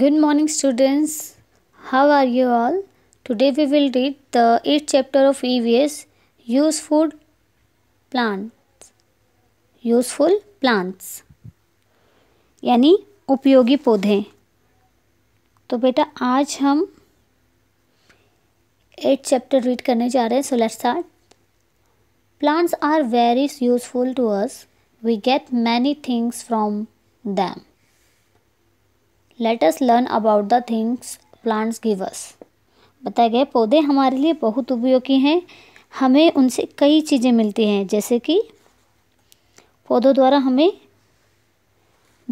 Good morning students. How are you all? Today we will read the 8th chapter of EVS Useful Plants. Useful Plants यानी उपयोगी पौधे तो बेटा आज हम एट चैप्टर रीड करने जा रहे हैं so let's start plants are very useful to us we get many things from them let us learn about the things plants give us बताया गया पौधे हमारे लिए बहुत उपयोगी हैं हमें उनसे कई चीज़ें मिलती हैं जैसे कि पौधों द्वारा हमें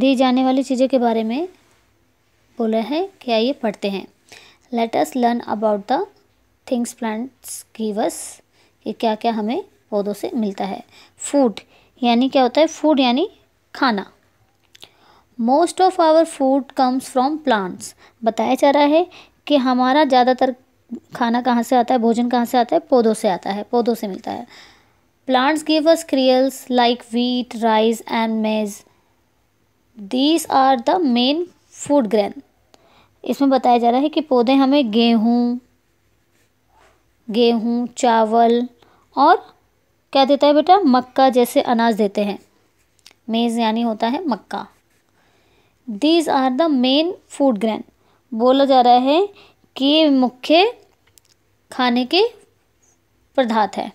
दी जाने वाली चीज़ों के बारे में बोला है क्या ये पढ़ते हैं let us learn about the things plants gives कि क्या क्या हमें पौधों से मिलता है फूड यानी क्या होता है फूड यानी खाना most of our food comes from plants बताया जा रहा है कि हमारा ज़्यादातर खाना कहाँ से आता है भोजन कहाँ से आता है पौधों से आता है पौधों से मिलता है plants give us cereals like wheat rice and maize these are the main food grain इसमें बताया जा रहा है कि पौधे हमें गेहूँ गेहूँ चावल और क्या देता है बेटा मक्का जैसे अनाज देते हैं मेज़ यानी होता है मक्का these are the main food grain बोला जा रहा है कि ये मुख्य खाने के पदार्थ है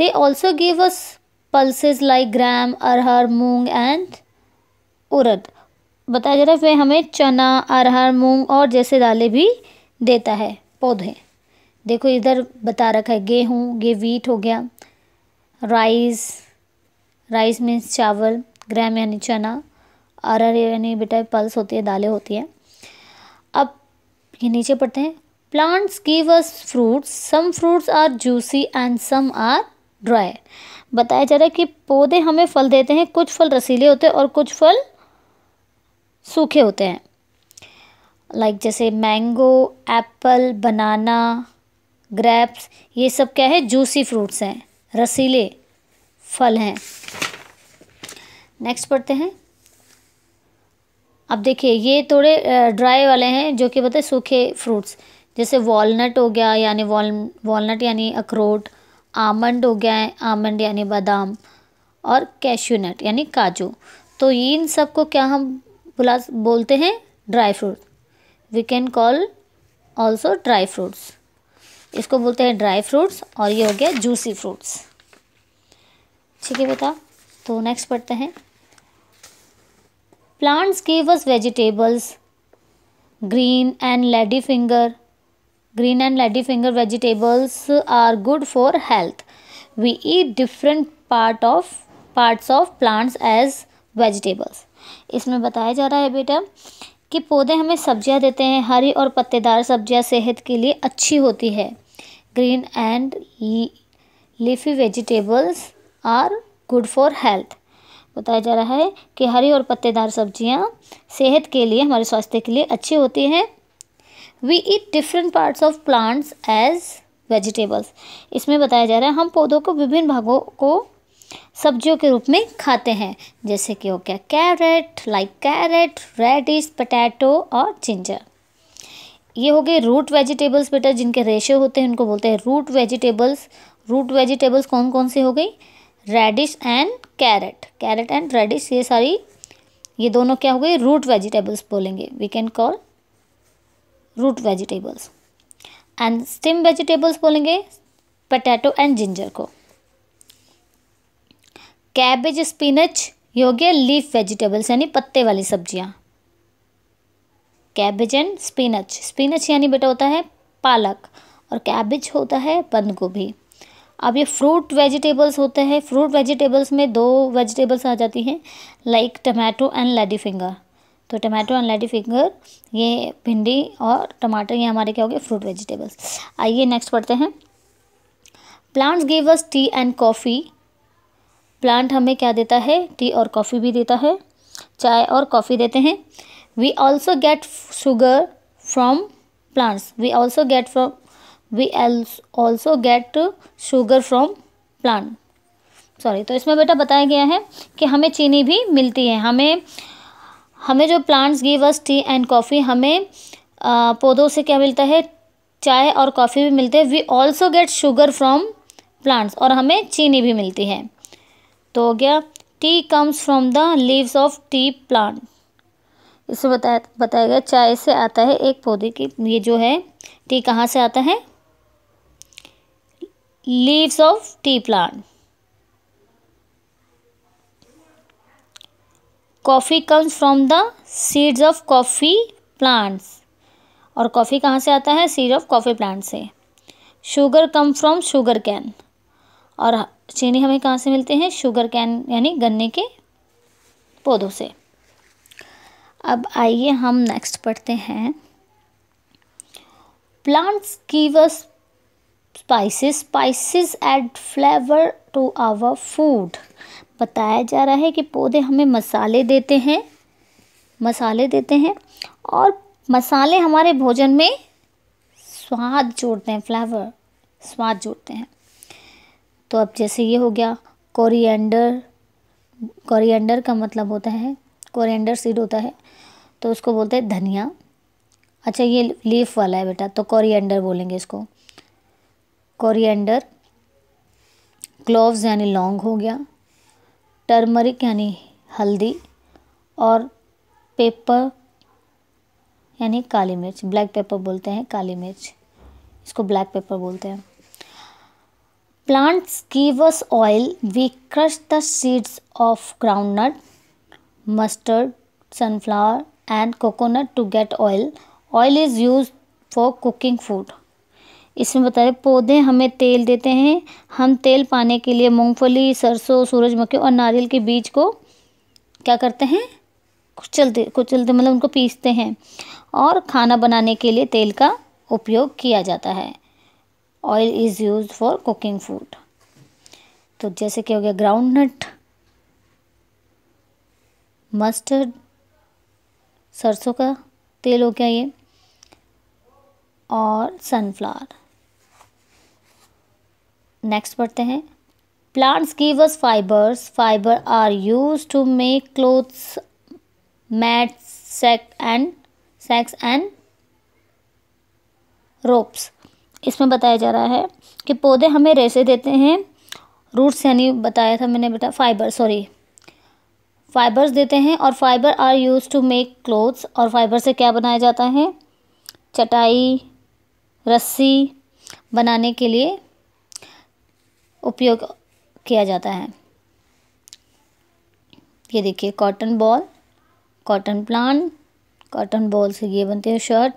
they also give us pulses like gram arhar moong and urad बताया जा रहा है वे हमें चना अरहर मूंग और जैसे दालें भी देता है पौधे देखो इधर बता रखा है गेहूँ गे वीट हो गया राइस राइस मीन्स चावल ग्राम यानी चना आर आर यानी बेटा पल्स होती है दालें होती हैं अब ये नीचे पढ़ते हैं plants give us fruits some fruits are juicy and some are dry बताया जा रहा है कि पौधे हमें फल देते हैं कुछ फल रसीले होते हैं और कुछ फल सूखे होते हैं लाइक like जैसे मैंगो एप्पल बनाना ग्रेप्स ये सब क्या है जूसी फ्रूट्स हैं रसीले फल हैं नेक्स्ट पढ़ते हैं अब देखिए ये थोड़े ड्राई वाले हैं जो कि बताए सूखे फ्रूट्स जैसे वॉलनट हो गया यानी वॉल वॉलनट यानी अखरोट आमंड हो गया है आमंड यानी बादाम और कैश्यूनट यानी काजू तो इन सब को क्या हम बुला बोलते हैं dry fruit we can call also dry fruits इसको बोलते हैं ड्राई फ्रूट्स और ये हो गया जूसी फ्रूट्स ठीक है बेटा तो नेक्स्ट पढ़ते हैं Plants give us vegetables, green and lady finger Green and lady finger vegetables are good for health. We eat different part of parts of plants as vegetables इसमें बताया जा रहा है बेटा कि पौधे हमें सब्जियां देते हैं हरी और पत्तेदार सब्जियां सेहत के लिए अच्छी होती है green and leafy vegetables are good for health बताया जा रहा है कि हरी और पत्तेदार सब्जियाँ सेहत के लिए हमारे स्वास्थ्य के लिए अच्छी होती हैं we eat different parts of plants as vegetables इसमें बताया जा रहा है हम पौधों को विभिन्न भागों को सब्जियों के रूप में खाते हैं जैसे कि हो गया carrot like carrot radish potato और जिंजर ये हो गए रूट वेजिटेबल्स बेटा जिनके रेशे होते हैं उनको बोलते हैं रूट वेजिटेबल्स रूट वेजिटेबल्स कौन कौन सी हो गई radish and carrot carrot and radish ये सारी ये दोनों क्या हो गए रूट वेजिटेबल्स बोलेंगे we can call root vegetables and stem vegetables बोलेंगे पटैटो एंड जिंजर को कैबेज स्पिनच ये हो गया लीफ वेजिटेबल्स यानी पत्ते वाली सब्जियाँ कैबेज एंड स्पिनच स्पिनच यानी बेटा होता है पालक और कैबेज होता है बंद गोभी अब ये फ्रूट वेजिटेबल्स होते हैं फ्रूट वेजिटेबल्स में दो वेजिटेबल्स आ जाती हैं like tomato and lady finger तो टमाटो एंड लेडी फिंगर ये भिंडी और टमाटर ये हमारे क्या हो गए फ्रूट वेजिटेबल्स आइए नेक्स्ट पढ़ते हैं plants give us tea and coffee plant हमें क्या देता है टी और कॉफ़ी भी देता है चाय और कॉफ़ी देते हैं we also get sugar from plants we also get from we also get sugar from plant sorry तो इसमें बेटा बताया गया है कि हमें चीनी भी मिलती है हमें हमें जो plants give us tea and coffee हमें आ, पौधों से क्या मिलता है चाय और कॉफ़ी भी मिलते हैं we also get sugar from plants और हमें चीनी भी मिलती है तो हो गया tea comes from the leaves of tea plant इसमें बताया बताया गया चाय से आता है एक पौधे की ये जो है टी कहाँ से आता है leaves of tea plant coffee comes from the seeds of coffee plants और कॉफ़ी कहाँ से आता है सीड ऑफ कॉफ़ी प्लांट से sugar come from sugar cane और चीनी हमें कहाँ से मिलते हैं शुगर कैन यानी गन्ने के पौधों से अब आइए हम नेक्स्ट पढ़ते हैं plants give us spices spices add flavour to our food बताया जा रहा है कि पौधे हमें मसाले देते हैं मसाले देते हैं और मसाले हमारे भोजन में स्वाद जोड़ते हैं फ्लेवर स्वाद जोड़ते हैं तो अब जैसे ये हो गया कोरिएंडर कोरिएंडर का मतलब होता है कोरिएंडर सीड होता है तो उसको बोलते हैं धनिया अच्छा ये लीफ वाला है बेटा तो कोरिएंडर बोलेंगे इसको कोरिएंडर क्लोव्स यानी लौंग हो गया टर्मरिक यानी हल्दी और पेपर यानी काली मिर्च ब्लैक पेपर बोलते हैं काली मिर्च इसको ब्लैक पेपर बोलते हैं plants gives oil we crush the seeds of groundnut mustard sunflower and coconut to get oil oil is use for cooking food इसमें बता रहे पौधे हमें तेल देते हैं हम तेल पाने के लिए मूंगफली सरसों सूरजमुखी और नारियल के बीज को क्या करते हैं कुचलते कुचलते मतलब उनको पीसते हैं और खाना बनाने के लिए तेल का उपयोग किया जाता है oil is use for cooking food तो जैसे कि हो गया ग्राउंड नट मस्टर्ड सरसों का तेल हो गया ये और सनफ्लावर नेक्स्ट पढ़ते हैं plants give us fibres fibre are use to make clothes mat sack and sacks and ropes इसमें बताया जा रहा है कि पौधे हमें रेसे देते हैं रूट्स यानी बताया था मैंने बेटा फाइबर सॉरी फाइबर्स देते हैं और fibre are use to make clothes और फाइबर से क्या बनाया जाता है चटाई रस्सी बनाने के लिए उपयोग किया जाता है ये देखिए cotton ball cotton plan cotton ball से ये बनते हैं शर्ट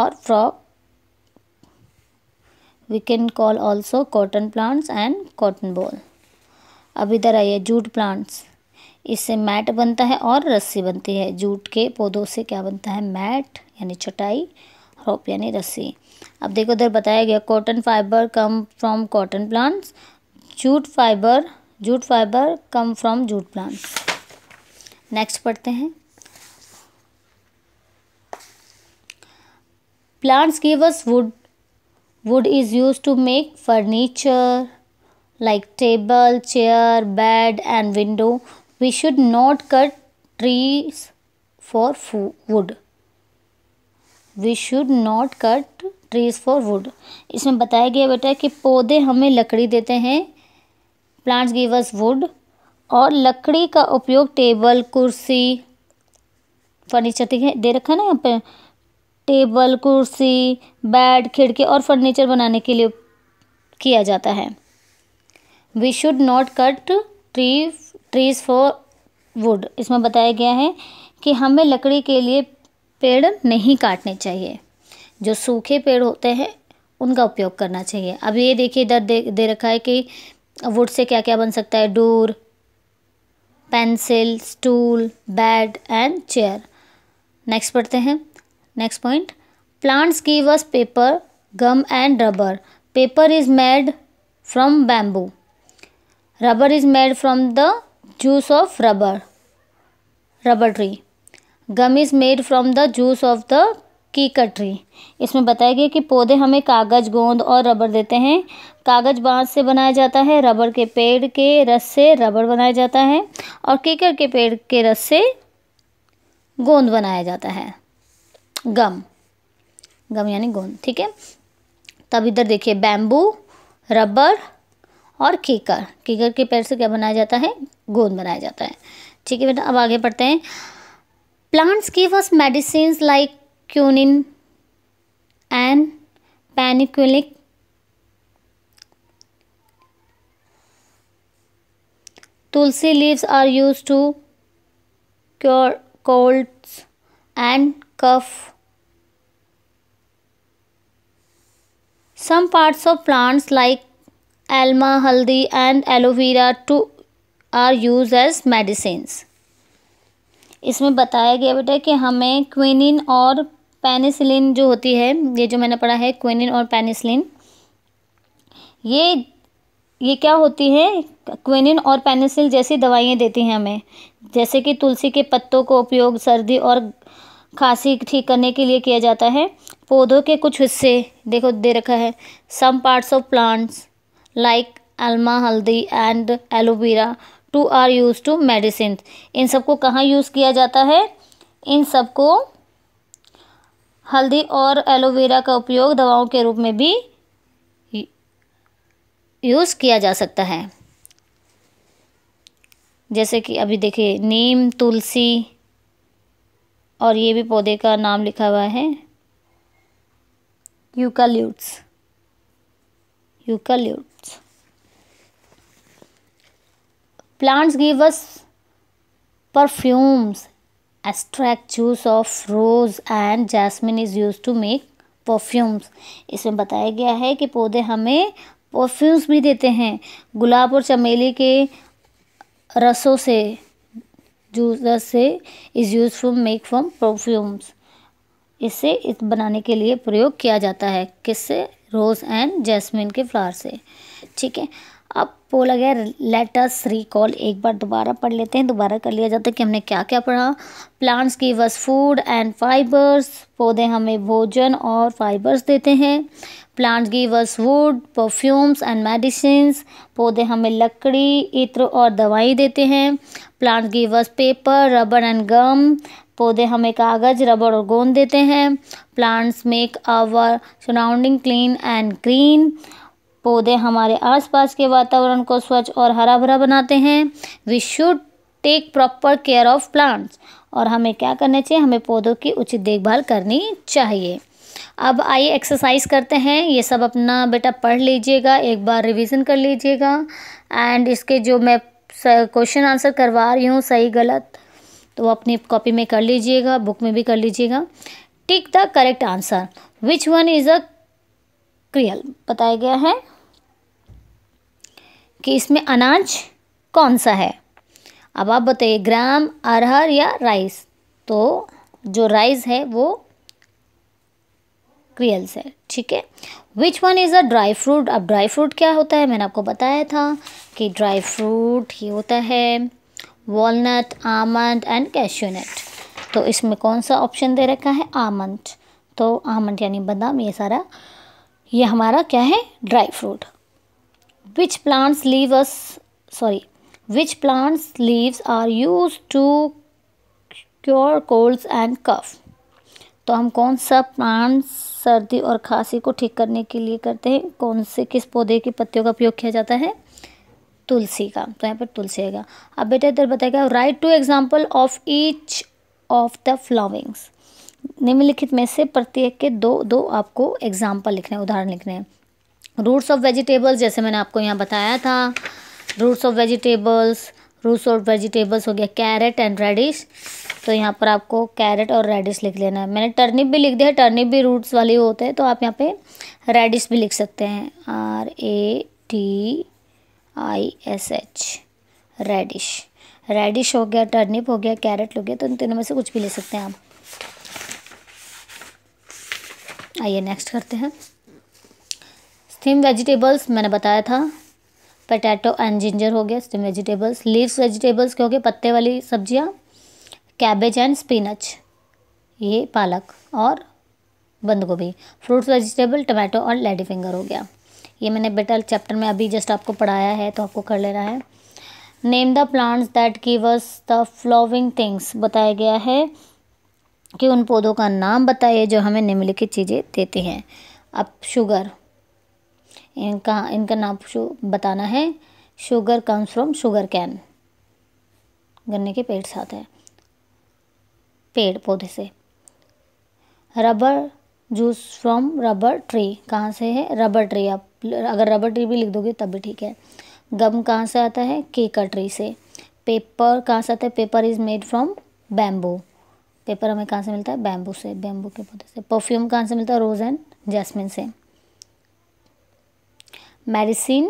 और frock we can call also cotton plants and cotton ball अब इधर आइए जूट प्लांट्स इससे मैट बनता है और रस्सी बनती है जूट के पौधों से क्या बनता है मैट यानी चटाई क्रॉप यानी रस्सी अब देखो इधर बताया गया cotton fibre come from cotton plants jute fibre jute fibre come from jute plants next पढ़ते हैं plants give us wood wood is use to make furniture like table chair bed and window we should not cut trees for wood we should not cut trees for wood इसमें बताया गया बेटा कि पौधे हमें लकड़ी देते हैं प्लांट्स गिव अस वुड और लकड़ी का उपयोग टेबल कुर्सी फर्नीचर दे रखा ना यहाँ पे टेबल कुर्सी बेड खिड़की और फर्नीचर बनाने के लिए किया जाता है we should not cut tree trees for wood इसमें बताया गया है कि हमें लकड़ी के लिए पेड़ नहीं काटने चाहिए जो सूखे पेड़ होते हैं उनका उपयोग करना चाहिए अब ये देखिए इधर दे, दे रखा है कि वुड से क्या क्या बन सकता है door pencil stool bed and chair next पढ़ते हैं next point plants give us paper gum and rubber paper is made from bamboo rubber is made from the juice of rubber rubber tree gum is made from the juice of the कीकर tree इसमें बताया गया कि पौधे हमें कागज़ गोंद और रबर देते हैं कागज़ बांस से बनाया जाता है रबर के पेड़ के रस से रबर बनाया जाता है और कीकर के पेड़ के रस से गोंद बनाया जाता है गम गम यानी गोंद ठीक है तब इधर देखिए बैम्बू रबर और कीकर कीकर के पेड़ से क्या बनाया जाता है गोंद बनाया जाता है ठीक है बेटा अब आगे पढ़ते हैं Plants give us medicines like quinine and paniculic. Tulsi leaves are used to cure colds and cough. Some parts of plants like alma, haldi and aloe vera too are used as medicines. इसमें बताया गया बेटा कि हमें quinine और penicillin जो होती है ये जो मैंने पढ़ा है क्विनिन और पेनिसिलिन ये ये क्या होती है क्विनिन और पेनिसिल जैसी दवाइयाँ देती हैं हमें जैसे कि तुलसी के पत्तों का उपयोग सर्दी और खांसी ठीक करने के लिए किया जाता है पौधों के कुछ हिस्से देखो दे रखा है some parts of plants like एल्मा haldi and aloe vera too are use to medicine इन सबको कहाँ यूज़ किया जाता है इन सबको हल्दी और एलोवेरा का उपयोग दवाओं के रूप में भी यूज़ किया जा सकता है जैसे कि अभी देखिए नीम तुलसी और ये भी पौधे का नाम लिखा हुआ है eucalyptus eucalyptus plants give us perfumes extract juice of rose and jasmine is use to make perfumes इसमें बताया गया है कि पौधे हमें परफ्यूम्स भी देते हैं गुलाब और चमेली के रसों से जूस रस से is use from make from perfumes इसे इस बनाने के लिए प्रयोग किया जाता है किससे रोज़ एंड जैस्मिन के फ्लावर से ठीक है वो लगे लेटस रिकॉल एक बार दोबारा पढ़ लेते हैं दोबारा कर लिया जाता है कि हमने क्या क्या पढ़ा प्लांट्स की वस फूड एंड फाइबर्स पौधे हमें भोजन और फाइबर्स देते हैं प्लांट्स की वस वुड परफ्यूम्स एंड मेडिसिन पौधे हमें लकड़ी इत्र और दवाई देते हैं प्लांट्स की वस पेपर रबड़ एंड गम पौधे हमें कागज़ रबड़ और गोंद देते हैं plants make our surrounding clean and green पौधे हमारे आसपास के वातावरण को स्वच्छ और हरा भरा बनाते हैं we should take proper care of plants और हमें क्या करना चाहिए हमें पौधों की उचित देखभाल करनी चाहिए अब आइए एक्सरसाइज करते हैं ये सब अपना बेटा पढ़ लीजिएगा एक बार रिवीजन कर लीजिएगा एंड इसके जो मैं क्वेश्चन आंसर करवा रही हूँ सही गलत तो अपनी कॉपी में कर लीजिएगा बुक में भी कर लीजिएगा tick the correct answer which one is a cereal बताया गया है कि इसमें अनाज कौन सा है अब आप बताइए ग्राम अरहर या राइस तो जो राइस है वो क्रियल्स है ठीक है which one is a dry fruit अब ड्राई फ्रूट क्या होता है मैंने आपको बताया था कि ड्राई फ्रूट ये होता है वॉलनट आमंड एंड कैशूनट तो इसमें कौन सा ऑप्शन दे रखा है आमंड तो आमंड यानी बादाम ये सारा ये हमारा क्या है dry fruit plants leave us sorry which plants leaves are use to cure colds and cough तो हम कौन सा प्लांट सर्दी और खांसी को ठीक करने के लिए करते हैं कौन से किस पौधे की पत्तियों का उपयोग किया जाता है तुलसी का तो यहाँ पर तुलसी आएगा अब बेटा इधर बताएगा write to example of each of the followings निम्नलिखित में से प्रत्येक के दो दो आपको एग्जाम्पल लिखने हैं उदाहरण लिखने हैं रूट्स ऑफ वेजिटेबल्स जैसे मैंने आपको यहाँ बताया था roots of vegetables roots of vegetables हो गया कैरेट एंड रेडिश तो यहाँ पर आपको कैरेट और रेडिश लिख लेना है मैंने टर्निप भी लिख दिया है टर्निप भी रूट्स वाले होते हैं तो आप यहाँ पे रेडिश भी लिख सकते हैं R A T I S H radish radish हो गया टर्निप हो गया कैरेट हो गया तो इन तीनों में से कुछ भी ले सकते हैं आप आइए नेक्स्ट करते हैं स्टीम वेजिटेबल्स मैंने बताया था पटैटो एंड जिंजर हो गया स्टीम वेजिटेबल्स लीव्स वेजिटेबल्स के हो गए पत्ते वाली सब्जियाँ कैबेज एंड स्पिनच ये पालक और बंद गोभी फ्रूट्स वेजिटेबल टमाटो और लेडी फिंगर हो गया ये मैंने बेटा चैप्टर में अभी जस्ट आपको पढ़ाया है तो आपको कर लेना है name the plants that give us the following things बताया गया है कि उन पौधों का नाम बताइए जो हमें निम्नलिखित चीज़ें देते हैं अब शुगर इनका इनका नाम शो बताना है sugar comes from sugar sugarcane गन्ने के पेड़ से है पेड़ पौधे से rubber juice from rubber tree कहाँ से है रबर ट्री आप अगर रबर ट्री भी लिख दोगे तब भी ठीक है गम कहाँ से आता है केका ट्री से पेपर कहाँ से आता है paper is made from bamboo paper हमें कहाँ से मिलता है बैम्बू से बैम्बू के पौधे से परफ्यूम कहाँ से मिलता है रोज़ एंड जैस्मिन से medicine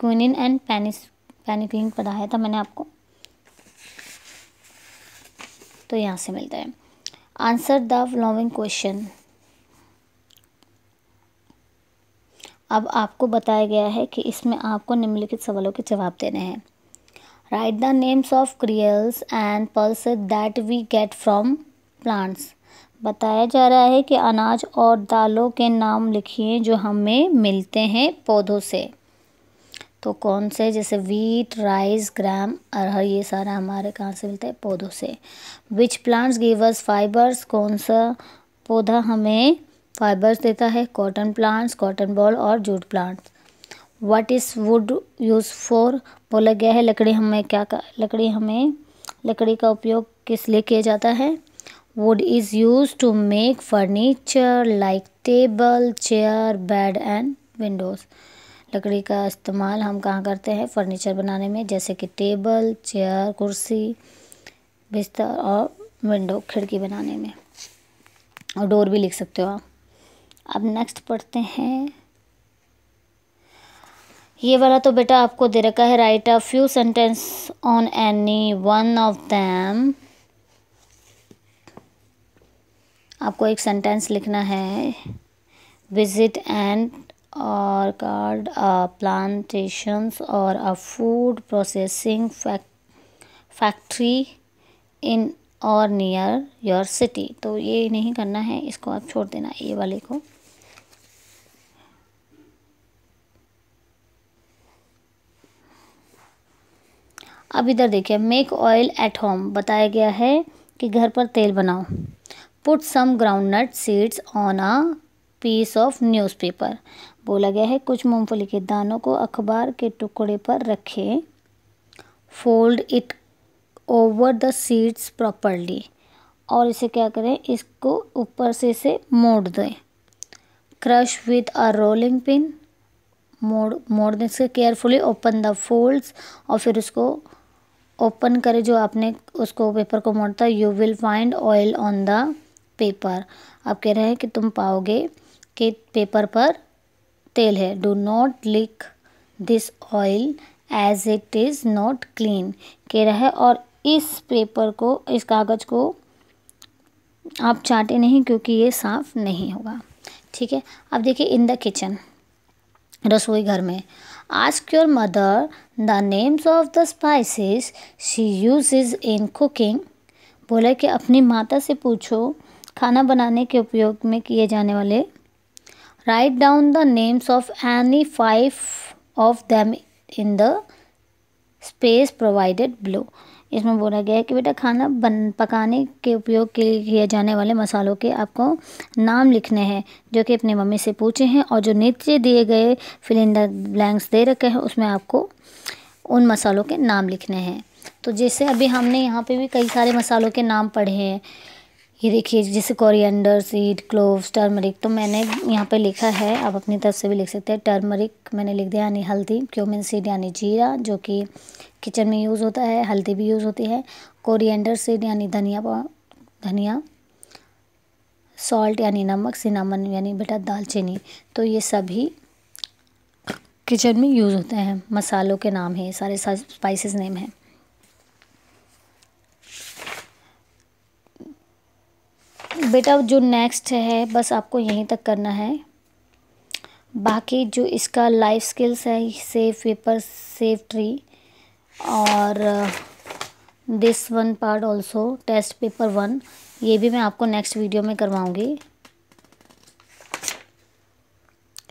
quinine and penis penicillin पढ़ाया था मैंने आपको तो यहाँ से मिलता है आंसर द फॉलोइंग क्वेश्चन अब आपको बताया गया है कि इसमें आपको निम्नलिखित सवालों के जवाब देने हैं write the names of cereals and pulse that we get from plants बताया जा रहा है कि अनाज और दालों के नाम लिखिए जो हमें मिलते हैं पौधों से तो कौन से जैसे वीट राइस ग्राम अरहर ये सारा हमारे कहाँ से मिलता है पौधों से विच प्लांट्स गिवर्स फाइबर्स कौन सा पौधा हमें फाइबर्स देता है कॉटन प्लांट्स कॉटन बॉल और jute plants what is wood use for बोला गया है लकड़ी हमें क्या लकड़ी हमें लकड़ी का उपयोग किस लिए किया जाता है Wood is used to make furniture like table, chair, bed and windows. लकड़ी का इस्तेमाल हम कहाँ करते हैं फर्नीचर बनाने में जैसे कि टेबल चेयर कुर्सी बिस्तर और विंडो खिड़की बनाने में और डोर भी लिख सकते हो आप अब नेक्स्ट पढ़ते हैं ये वाला तो बेटा आपको दे रखा है write a few sentence on any one of them आपको एक सेंटेंस लिखना है विजिट एंड और card plantations or a food processing factory in or near your city तो ये नहीं करना है इसको आप छोड़ देना ये वाले को अब इधर देखिए मेक ऑयल एट होम बताया गया है कि घर पर तेल बनाओ put some groundnut seeds on a piece of newspaper बोला गया है कुछ मूंगफली के दानों को अखबार के टुकड़े पर रखें fold it over the seeds properly और इसे क्या करें इसको ऊपर से इसे मोड़ दें crush with a rolling pin मोड़ मोड़ दें इसके केयरफुली ओपन द फोल्ड्स और फिर उसको ओपन करें जो आपने उसको पेपर को मोड़ता you will find oil on the paper आप कह रहे हैं कि तुम पाओगे कि पेपर पर तेल है do not lick this oil as it is not clean कह रहा है और इस पेपर को इस कागज़ को आप चाटे नहीं क्योंकि ये साफ़ नहीं होगा ठीक है अब देखिए इन द किचन रसोई घर में ask your mother the names of the spices she use is in cooking बोला कि अपनी माता से पूछो खाना बनाने के उपयोग में किए जाने वाले write down the names of any five of them in the space provided below इसमें बोला गया है कि बेटा खाना बन पकाने के उपयोग के लिए किए जाने वाले मसालों के आपको नाम लिखने हैं जो कि अपने मम्मी से पूछे हैं और जो नीचे दिए गए फिल इन द ब्लैंक्स दे रखे हैं उसमें आपको उन मसालों के नाम लिखने हैं तो जैसे अभी हमने यहाँ पे भी कई सारे मसालों के नाम पढ़े हैं ये देखिए जैसे कोरिएंडर सीड क्लोव्स टर्मरिक तो मैंने यहाँ पे लिखा है आप अपनी तरफ से भी लिख सकते हैं टर्मरिक मैंने लिख दिया यानी हल्दी क्यूमिन सीड यानी जीरा जो कि किचन में यूज़ होता है हल्दी भी यूज़ होती है कोरिएंडर सीड यानी धनिया धनिया सॉल्ट यानी नमक सिनामन यानी बेटा दालचीनी तो ये सभी किचन में यूज़ होते हैं मसालों के नाम है सारे स्पाइसेस नेम हैं बेटा जो नेक्स्ट है बस आपको यहीं तक करना है बाकी जो इसका लाइफ स्किल्स है सेफ पेपर सेव ट्री और this one part also test paper one ये भी मैं आपको नेक्स्ट वीडियो में करवाऊंगी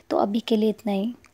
तो अभी के लिए इतना ही